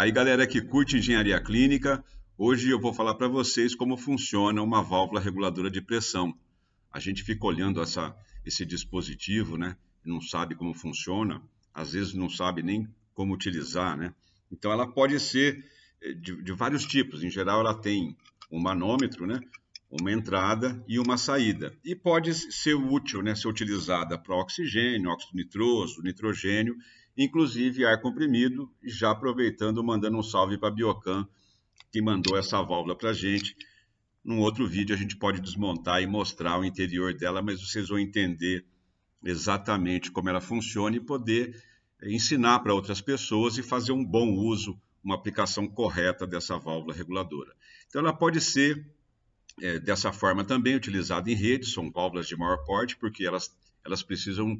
Aí, galera que curte engenharia clínica, hoje eu vou falar para vocês como funciona uma válvula reguladora de pressão. A gente fica olhando essa, esse dispositivo, né? Não sabe como funciona, às vezes não sabe nem como utilizar, né? Então, ela pode ser eh, de, de vários tipos. Em geral, ela tem um manômetro, né? uma entrada e uma saída. E pode ser útil, né, ser utilizada para oxigênio, óxido nitroso, nitrogênio inclusive ar comprimido, já aproveitando, mandando um salve para a Biocan, que mandou essa válvula para a gente. Num outro vídeo a gente pode desmontar e mostrar o interior dela, mas vocês vão entender exatamente como ela funciona e poder eh, ensinar para outras pessoas e fazer um bom uso, uma aplicação correta dessa válvula reguladora. Então ela pode ser é, dessa forma também utilizada em rede, são válvulas de maior porte, porque elas, elas precisam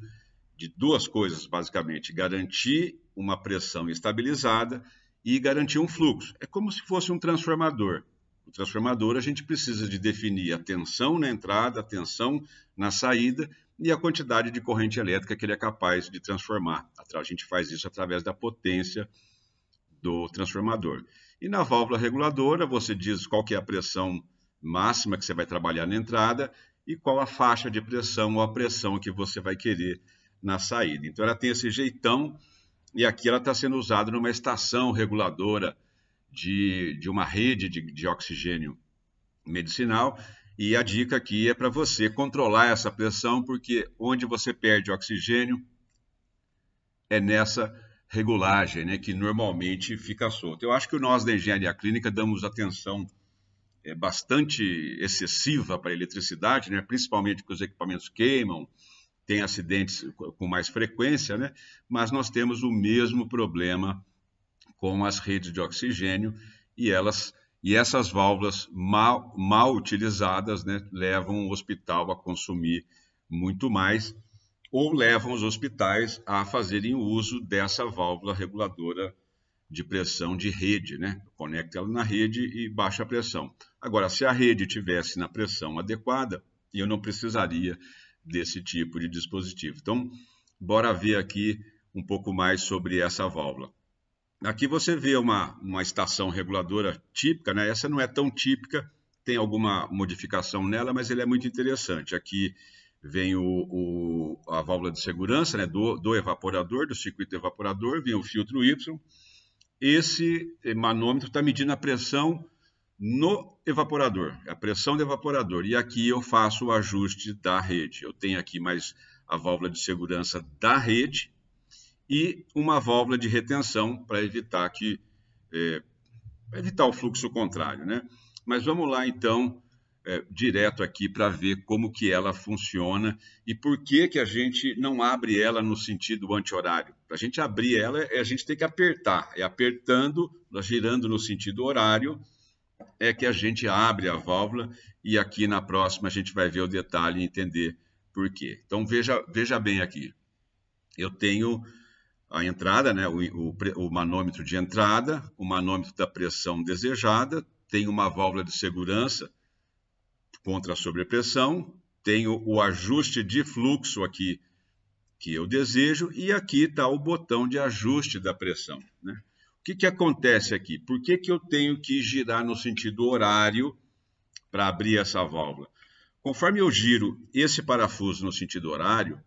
de duas coisas, basicamente: garantir uma pressão estabilizada e garantir um fluxo. É como se fosse um transformador. O transformador, a gente precisa de definir a tensão na entrada, a tensão na saída e a quantidade de corrente elétrica que ele é capaz de transformar. A gente faz isso através da potência do transformador. E na válvula reguladora, você diz qual que é a pressão máxima que você vai trabalhar na entrada e qual a faixa de pressão ou a pressão que você vai querer na saída. Então ela tem esse jeitão e aqui ela está sendo usada numa estação reguladora de, de uma rede de, de oxigênio medicinal. E a dica aqui é para você controlar essa pressão, porque onde você perde oxigênio é nessa regulagem, né, que normalmente fica solta. Eu acho que nós da engenharia clínica damos atenção é, bastante excessiva para a eletricidade, né, principalmente porque os equipamentos queimam, tem acidentes com mais frequência, né? mas nós temos o mesmo problema com as redes de oxigênio e elas e essas válvulas mal, mal utilizadas né, levam o hospital a consumir muito mais ou levam os hospitais a fazerem uso dessa válvula reguladora de pressão de rede, né? Conecta ela na rede e baixa a pressão. Agora, se a rede tivesse na pressão adequada, eu não precisaria desse tipo de dispositivo. Então, bora ver aqui um pouco mais sobre essa válvula. Aqui você vê uma, uma estação reguladora típica, né? essa não é tão típica, tem alguma modificação nela, mas ele é muito interessante. Aqui vem o, o, a válvula de segurança né? do, do evaporador, do circuito evaporador, vem o filtro Y. Esse manômetro está medindo a pressão no evaporador, é a pressão do evaporador. E aqui eu faço o ajuste da rede. Eu tenho aqui mais a válvula de segurança da rede e uma válvula de retenção para evitar que é, evitar o fluxo contrário, né? Mas vamos lá então é, direto aqui para ver como que ela funciona e por que que a gente não abre ela no sentido anti-horário. Para a gente abrir ela, é a gente tem que apertar. É apertando, girando no sentido horário é que a gente abre a válvula e aqui na próxima a gente vai ver o detalhe e entender por quê. Então veja, veja bem aqui. Eu tenho a entrada, né, o, o, o manômetro de entrada, o manômetro da pressão desejada, tenho uma válvula de segurança contra a sobrepressão, tenho o ajuste de fluxo aqui que eu desejo e aqui está o botão de ajuste da pressão. Né? que, que acontece aqui? Por que, que eu tenho que girar no sentido horário para abrir essa válvula? Conforme eu giro esse parafuso no sentido horário,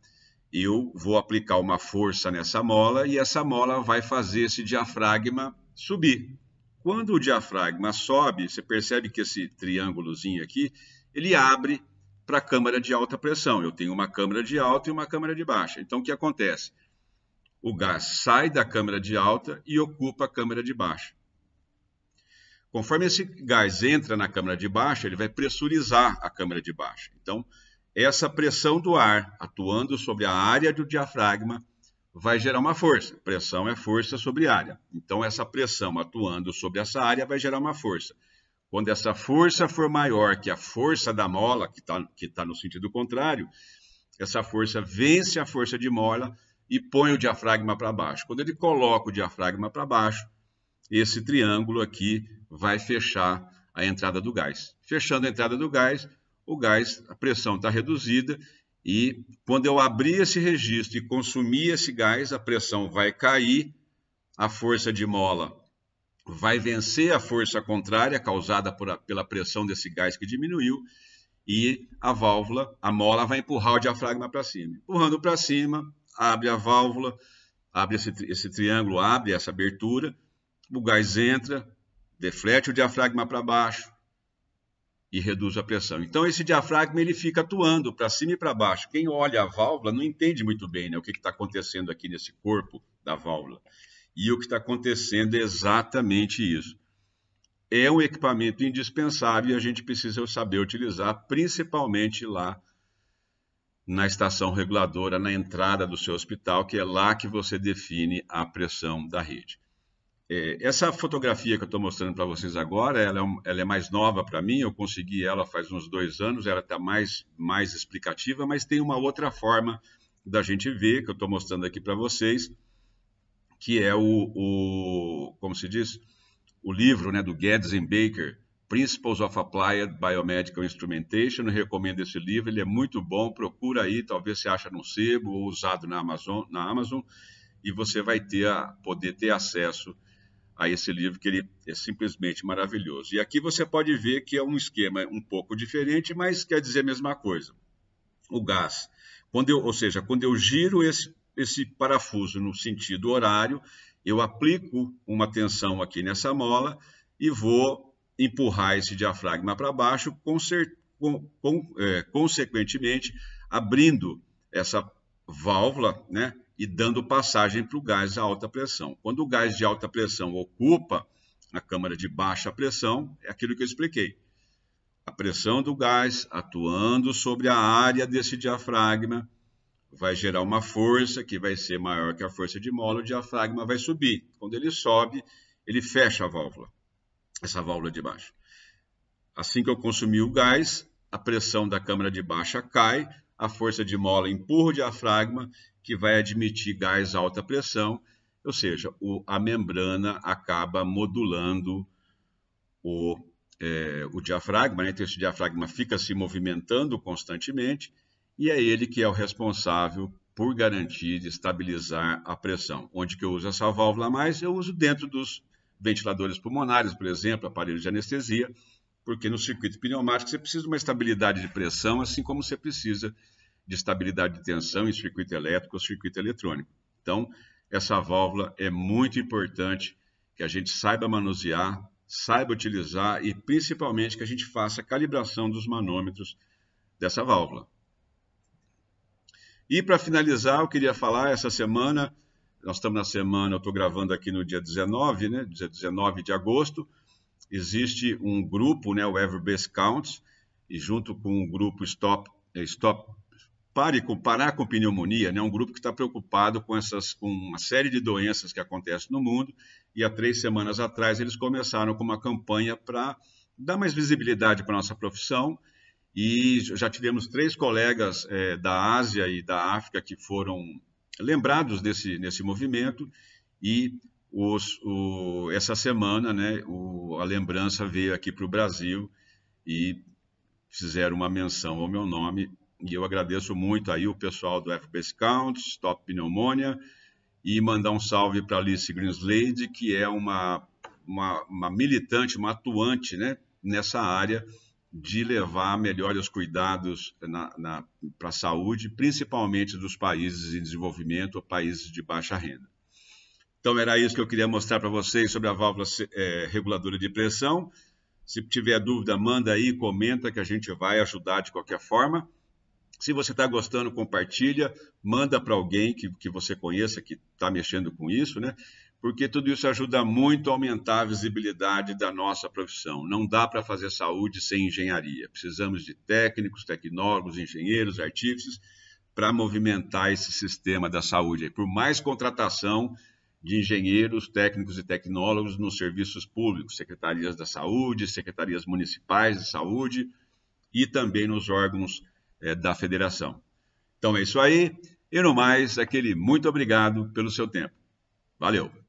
eu vou aplicar uma força nessa mola e essa mola vai fazer esse diafragma subir. Quando o diafragma sobe, você percebe que esse triângulozinho aqui, ele abre para a câmara de alta pressão. Eu tenho uma câmara de alta e uma câmara de baixa. Então, o que acontece? O gás sai da câmara de alta e ocupa a câmara de baixa. Conforme esse gás entra na câmara de baixa, ele vai pressurizar a câmara de baixa. Então, essa pressão do ar atuando sobre a área do diafragma vai gerar uma força. Pressão é força sobre área. Então, essa pressão atuando sobre essa área vai gerar uma força. Quando essa força for maior que a força da mola, que está tá no sentido contrário, essa força vence a força de mola e põe o diafragma para baixo. Quando ele coloca o diafragma para baixo, esse triângulo aqui vai fechar a entrada do gás. Fechando a entrada do gás, o gás, a pressão está reduzida e quando eu abrir esse registro e consumir esse gás, a pressão vai cair, a força de mola vai vencer a força contrária causada a, pela pressão desse gás que diminuiu e a válvula, a mola vai empurrar o diafragma para cima. Empurrando para cima, abre a válvula, abre esse, esse triângulo, abre essa abertura, o gás entra, deflete o diafragma para baixo e reduz a pressão. Então esse diafragma ele fica atuando para cima e para baixo. Quem olha a válvula não entende muito bem né, o que está acontecendo aqui nesse corpo da válvula. E o que está acontecendo é exatamente isso. É um equipamento indispensável e a gente precisa saber utilizar, principalmente lá na estação reguladora, na entrada do seu hospital, que é lá que você define a pressão da rede. É, essa fotografia que eu estou mostrando para vocês agora, ela é, ela é mais nova para mim, eu consegui ela faz uns dois anos, ela está mais, mais explicativa, mas tem uma outra forma da gente ver, que eu estou mostrando aqui para vocês, que é o, o, como se diz, o livro né, do Guedes e Baker, Principles of Applied Biomedical Instrumentation. Eu recomendo esse livro, ele é muito bom. Procura aí, talvez você acha no sebo ou usado na Amazon, na Amazon e você vai ter a, poder ter acesso a esse livro que ele é simplesmente maravilhoso. E aqui você pode ver que é um esquema um pouco diferente, mas quer dizer a mesma coisa. O gás, quando eu, ou seja, quando eu giro esse, esse parafuso no sentido horário, eu aplico uma tensão aqui nessa mola e vou empurrar esse diafragma para baixo, com, com, é, consequentemente abrindo essa válvula né, e dando passagem para o gás a alta pressão. Quando o gás de alta pressão ocupa a câmara de baixa pressão, é aquilo que eu expliquei. A pressão do gás atuando sobre a área desse diafragma vai gerar uma força que vai ser maior que a força de mola, o diafragma vai subir. Quando ele sobe, ele fecha a válvula essa válvula de baixo. Assim que eu consumi o gás, a pressão da câmara de baixa cai, a força de mola empurra o diafragma, que vai admitir gás alta pressão, ou seja, o, a membrana acaba modulando o, é, o diafragma, né? então esse diafragma fica se movimentando constantemente, e é ele que é o responsável por garantir e estabilizar a pressão. Onde que eu uso essa válvula mais? Eu uso dentro dos ventiladores pulmonares, por exemplo, aparelhos de anestesia, porque no circuito pneumático você precisa de uma estabilidade de pressão, assim como você precisa de estabilidade de tensão em circuito elétrico ou circuito eletrônico. Então, essa válvula é muito importante que a gente saiba manusear, saiba utilizar e principalmente que a gente faça a calibração dos manômetros dessa válvula. E para finalizar, eu queria falar essa semana nós estamos na semana, eu estou gravando aqui no dia 19, né? Dia 19 de agosto. Existe um grupo, né? O Everbase Counts, e junto com o grupo Stop, eh, Stop Pare com Parar com Pneumonia, né? Um grupo que está preocupado com essas, com uma série de doenças que acontecem no mundo. E há três semanas atrás eles começaram com uma campanha para dar mais visibilidade para nossa profissão e já tivemos três colegas é, da Ásia e da África que foram lembrados desse, desse movimento e os, o, essa semana né, o, a lembrança veio aqui para o Brasil e fizeram uma menção ao meu nome e eu agradeço muito aí o pessoal do FBS Count, Stop Pneumonia e mandar um salve para Alice Greenslade, que é uma, uma, uma militante, uma atuante né, nessa área de levar melhores cuidados para a saúde, principalmente dos países em desenvolvimento, países de baixa renda. Então, era isso que eu queria mostrar para vocês sobre a válvula é, reguladora de pressão. Se tiver dúvida, manda aí, comenta, que a gente vai ajudar de qualquer forma. Se você está gostando, compartilha, manda para alguém que, que você conheça que está mexendo com isso, né? porque tudo isso ajuda muito a aumentar a visibilidade da nossa profissão. Não dá para fazer saúde sem engenharia. Precisamos de técnicos, tecnólogos, engenheiros, artífices para movimentar esse sistema da saúde. Por mais contratação de engenheiros, técnicos e tecnólogos nos serviços públicos, secretarias da saúde, secretarias municipais de saúde e também nos órgãos é, da federação. Então é isso aí. E no mais, aquele muito obrigado pelo seu tempo. Valeu!